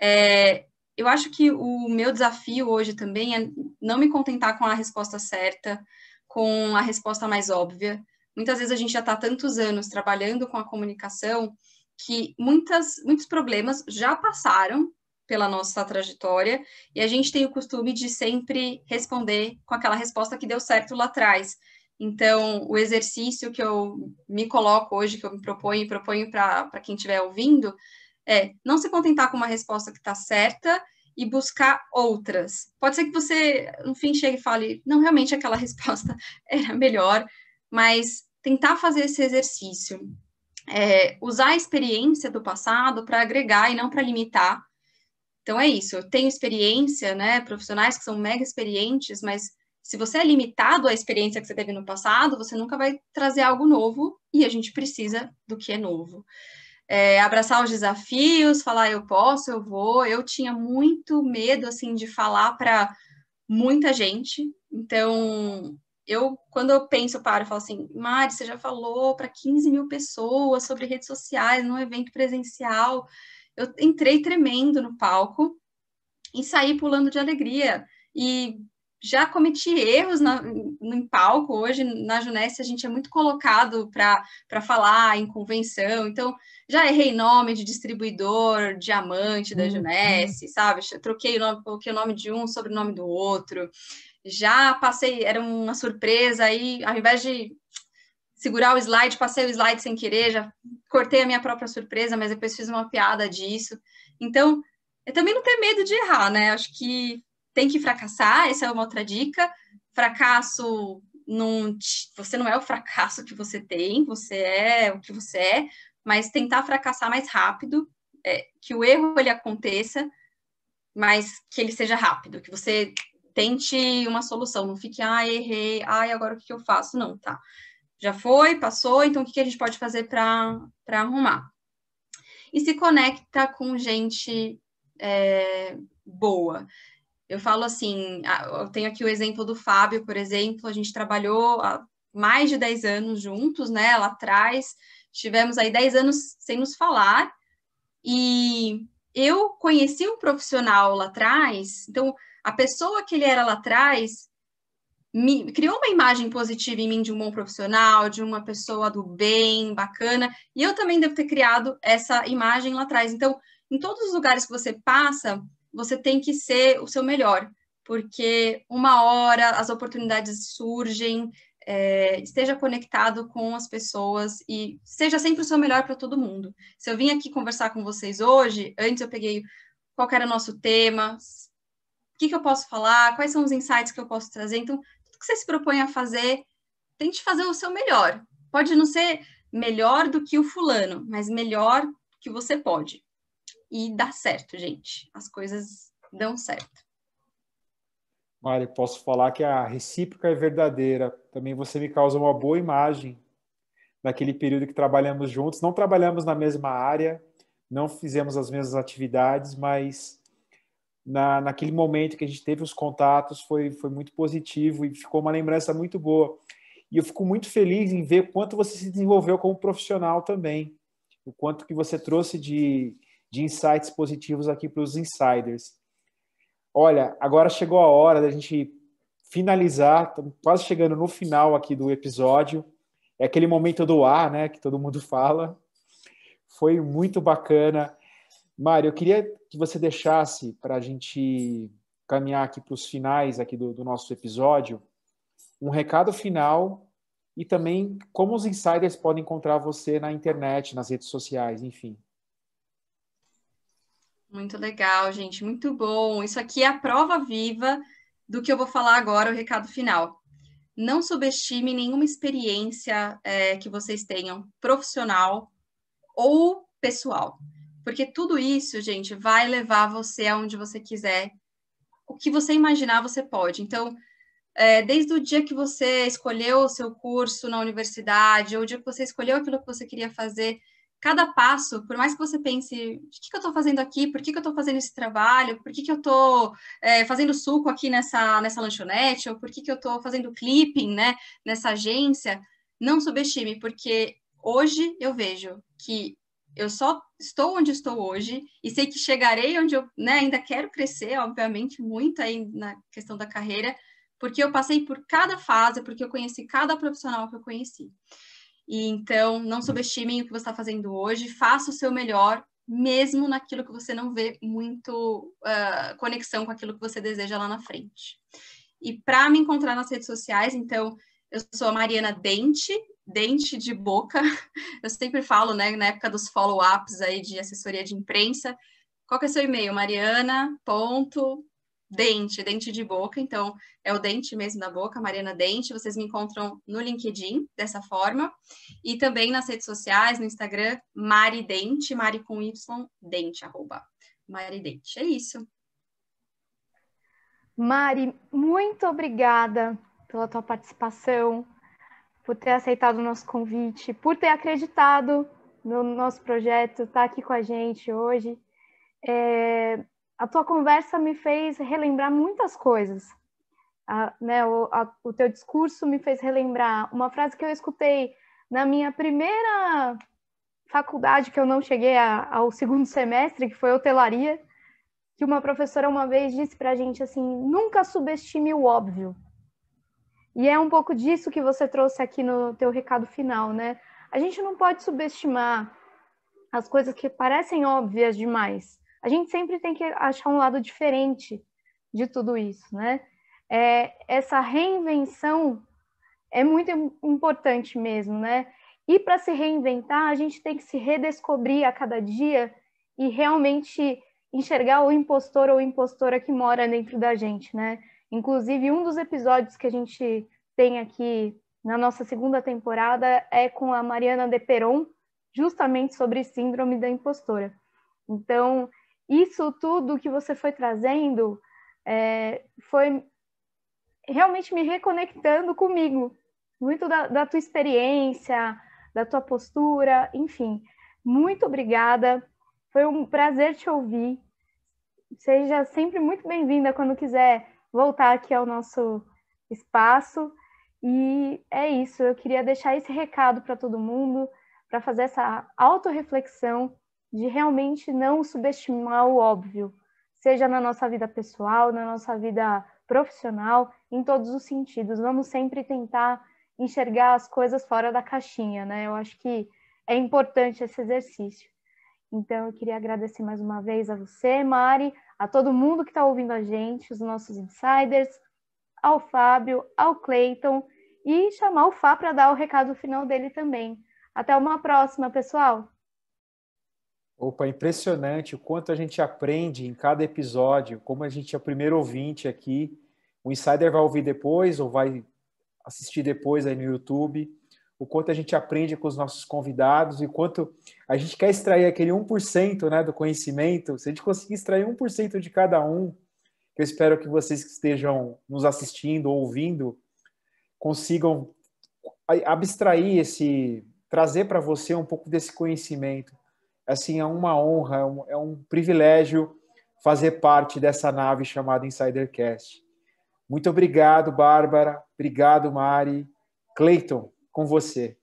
É, eu acho que o meu desafio hoje também é não me contentar com a resposta certa, com a resposta mais óbvia. Muitas vezes a gente já está tantos anos trabalhando com a comunicação que muitas, muitos problemas já passaram pela nossa trajetória, e a gente tem o costume de sempre responder com aquela resposta que deu certo lá atrás. Então, o exercício que eu me coloco hoje, que eu me proponho e proponho para quem estiver ouvindo, é não se contentar com uma resposta que está certa e buscar outras. Pode ser que você, no fim, chegue e fale, não, realmente aquela resposta era melhor, mas tentar fazer esse exercício. É, usar a experiência do passado para agregar e não para limitar então é isso, eu tenho experiência, né? Profissionais que são mega experientes, mas se você é limitado à experiência que você teve no passado, você nunca vai trazer algo novo e a gente precisa do que é novo. É, abraçar os desafios, falar eu posso, eu vou. Eu tinha muito medo assim de falar para muita gente. Então, eu quando eu penso, eu paro e falo assim: Mari, você já falou para 15 mil pessoas sobre redes sociais, num evento presencial eu entrei tremendo no palco e saí pulando de alegria. E já cometi erros na, no palco. Hoje, na Junesse, a gente é muito colocado para falar em convenção. Então, já errei nome de distribuidor, diamante da uhum. Junesse, sabe? Troquei o nome, coloquei o nome de um, sobrenome do outro. Já passei, era uma surpresa, aí ao invés de segurar o slide, passei o slide sem querer, já cortei a minha própria surpresa, mas depois fiz uma piada disso. Então, é também não ter medo de errar, né? Acho que tem que fracassar, essa é uma outra dica. Fracasso não, você não é o fracasso que você tem, você é o que você é, mas tentar fracassar mais rápido, é, que o erro ele aconteça, mas que ele seja rápido, que você tente uma solução, não fique, ah, errei, ai, agora o que eu faço? Não, tá já foi, passou, então o que, que a gente pode fazer para arrumar? E se conecta com gente é, boa. Eu falo assim, eu tenho aqui o exemplo do Fábio, por exemplo, a gente trabalhou há mais de 10 anos juntos, né, lá atrás, tivemos aí 10 anos sem nos falar, e eu conheci um profissional lá atrás, então a pessoa que ele era lá atrás me, criou uma imagem positiva em mim de um bom profissional, de uma pessoa do bem, bacana, e eu também devo ter criado essa imagem lá atrás. Então, em todos os lugares que você passa, você tem que ser o seu melhor, porque uma hora as oportunidades surgem, é, esteja conectado com as pessoas e seja sempre o seu melhor para todo mundo. Se eu vim aqui conversar com vocês hoje, antes eu peguei qual era o nosso tema, o que, que eu posso falar, quais são os insights que eu posso trazer. Então, tudo que você se propõe a fazer, tente fazer o seu melhor. Pode não ser melhor do que o fulano, mas melhor que você pode. E dá certo, gente. As coisas dão certo. Mari, posso falar que a recíproca é verdadeira. Também você me causa uma boa imagem daquele período que trabalhamos juntos. Não trabalhamos na mesma área, não fizemos as mesmas atividades, mas na, naquele momento que a gente teve os contatos, foi, foi muito positivo e ficou uma lembrança muito boa. E eu fico muito feliz em ver quanto você se desenvolveu como profissional também, o quanto que você trouxe de, de insights positivos aqui para os insiders. Olha, agora chegou a hora da gente finalizar, quase chegando no final aqui do episódio. É aquele momento do ar, né, que todo mundo fala. Foi muito bacana Mário, eu queria que você deixasse para a gente caminhar aqui para os finais aqui do, do nosso episódio um recado final e também como os insiders podem encontrar você na internet, nas redes sociais, enfim. Muito legal, gente, muito bom. Isso aqui é a prova viva do que eu vou falar agora, o recado final. Não subestime nenhuma experiência é, que vocês tenham, profissional ou pessoal. Porque tudo isso, gente, vai levar você aonde você quiser. O que você imaginar, você pode. Então, é, desde o dia que você escolheu o seu curso na universidade, ou o dia que você escolheu aquilo que você queria fazer, cada passo, por mais que você pense, o que, que eu estou fazendo aqui? Por que, que eu estou fazendo esse trabalho? Por que, que eu estou é, fazendo suco aqui nessa, nessa lanchonete? Ou por que, que eu estou fazendo clipping né, nessa agência? Não subestime, porque hoje eu vejo que eu só estou onde estou hoje e sei que chegarei onde eu né, ainda quero crescer, obviamente, muito aí na questão da carreira, porque eu passei por cada fase, porque eu conheci cada profissional que eu conheci. E então, não subestimem o que você está fazendo hoje, faça o seu melhor, mesmo naquilo que você não vê muito uh, conexão com aquilo que você deseja lá na frente. E para me encontrar nas redes sociais, então, eu sou a Mariana Dente, dente de boca. Eu sempre falo, né, na época dos follow-ups aí de assessoria de imprensa. Qual que é seu e-mail? Mariana, ponto, dente, dente de boca. Então, é o dente mesmo da boca, Mariana Dente. Vocês me encontram no LinkedIn, dessa forma. E também nas redes sociais, no Instagram, Mari Dente, Mari com Y, dente, arroba. Mari Dente. É isso. Mari, muito obrigada pela tua participação, por ter aceitado o nosso convite, por ter acreditado no nosso projeto, estar tá aqui com a gente hoje. É, a tua conversa me fez relembrar muitas coisas. A, né, o, a, o teu discurso me fez relembrar uma frase que eu escutei na minha primeira faculdade, que eu não cheguei a, ao segundo semestre, que foi hotelaria, que uma professora uma vez disse para a gente assim: nunca subestime o óbvio. E é um pouco disso que você trouxe aqui no teu recado final, né? A gente não pode subestimar as coisas que parecem óbvias demais. A gente sempre tem que achar um lado diferente de tudo isso, né? É, essa reinvenção é muito importante mesmo, né? E para se reinventar, a gente tem que se redescobrir a cada dia e realmente enxergar o impostor ou impostora que mora dentro da gente, né? Inclusive, um dos episódios que a gente tem aqui na nossa segunda temporada é com a Mariana de Peron, justamente sobre síndrome da impostora. Então, isso tudo que você foi trazendo é, foi realmente me reconectando comigo, muito da, da tua experiência, da tua postura, enfim. Muito obrigada, foi um prazer te ouvir. Seja sempre muito bem-vinda quando quiser voltar aqui ao nosso espaço. E é isso, eu queria deixar esse recado para todo mundo, para fazer essa autorreflexão de realmente não subestimar o óbvio, seja na nossa vida pessoal, na nossa vida profissional, em todos os sentidos. Vamos sempre tentar enxergar as coisas fora da caixinha, né? Eu acho que é importante esse exercício. Então, eu queria agradecer mais uma vez a você, Mari, a todo mundo que está ouvindo a gente, os nossos insiders, ao Fábio, ao Cleiton e chamar o Fá para dar o recado final dele também. Até uma próxima, pessoal! Opa, impressionante o quanto a gente aprende em cada episódio, como a gente é o primeiro ouvinte aqui. O insider vai ouvir depois ou vai assistir depois aí no YouTube o quanto a gente aprende com os nossos convidados e quanto a gente quer extrair aquele 1% né, do conhecimento. Se a gente conseguir extrair 1% de cada um, eu espero que vocês que estejam nos assistindo ouvindo consigam abstrair esse, trazer para você um pouco desse conhecimento. Assim, é uma honra, é um, é um privilégio fazer parte dessa nave chamada Insidercast. Muito obrigado, Bárbara. Obrigado, Mari. Cleiton, com você?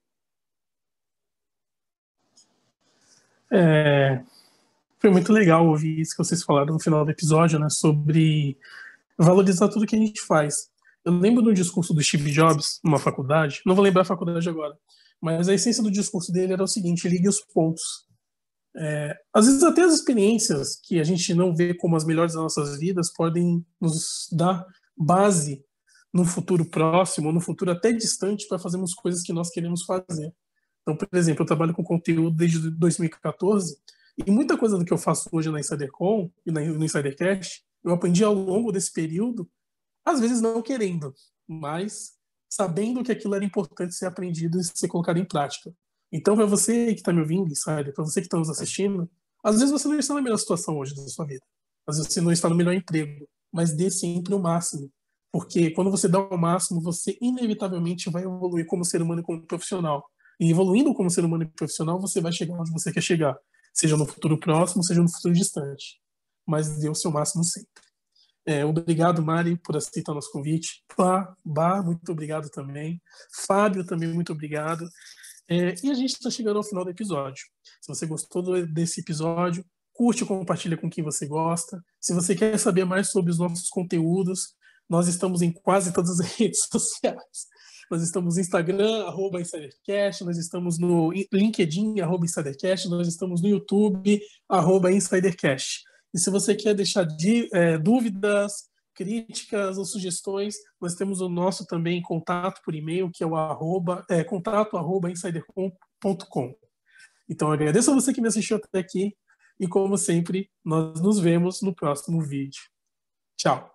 É, foi muito legal ouvir isso que vocês falaram no final do episódio, né, sobre valorizar tudo que a gente faz. Eu lembro de um discurso do Steve Jobs numa faculdade, não vou lembrar a faculdade agora, mas a essência do discurso dele era o seguinte: ligue os pontos. É, às vezes até as experiências que a gente não vê como as melhores das nossas vidas podem nos dar base no futuro próximo, ou no futuro até distante, para fazermos coisas que nós queremos fazer. Então, por exemplo, eu trabalho com conteúdo desde 2014 e muita coisa do que eu faço hoje na InsiderCon e no InsiderCast eu aprendi ao longo desse período, às vezes não querendo, mas sabendo que aquilo era importante ser aprendido e ser colocado em prática. Então, para você que está me ouvindo, Insider, para você que está nos assistindo, às vezes você não está na melhor situação hoje da sua vida, às vezes você não está no melhor emprego, mas dê sempre o máximo porque quando você dá o máximo, você inevitavelmente vai evoluir como ser humano e como profissional. E evoluindo como ser humano e profissional, você vai chegar onde você quer chegar, seja no futuro próximo, seja no futuro distante. Mas dê o seu máximo sempre. É, obrigado, Mari, por aceitar nosso convite. Pá, Bá, muito obrigado também. Fábio, também muito obrigado. É, e a gente está chegando ao final do episódio. Se você gostou desse episódio, curte e compartilha com quem você gosta. Se você quer saber mais sobre os nossos conteúdos, nós estamos em quase todas as redes sociais. Nós estamos no Instagram, arroba InsiderCast, nós estamos no LinkedIn, arroba InsiderCast, nós estamos no YouTube, arroba InsiderCast. E se você quer deixar de, é, dúvidas, críticas ou sugestões, nós temos o nosso também contato por e-mail, que é o arroba, é, contato arroba insidercom.com. Então, agradeço a você que me assistiu até aqui e, como sempre, nós nos vemos no próximo vídeo. Tchau!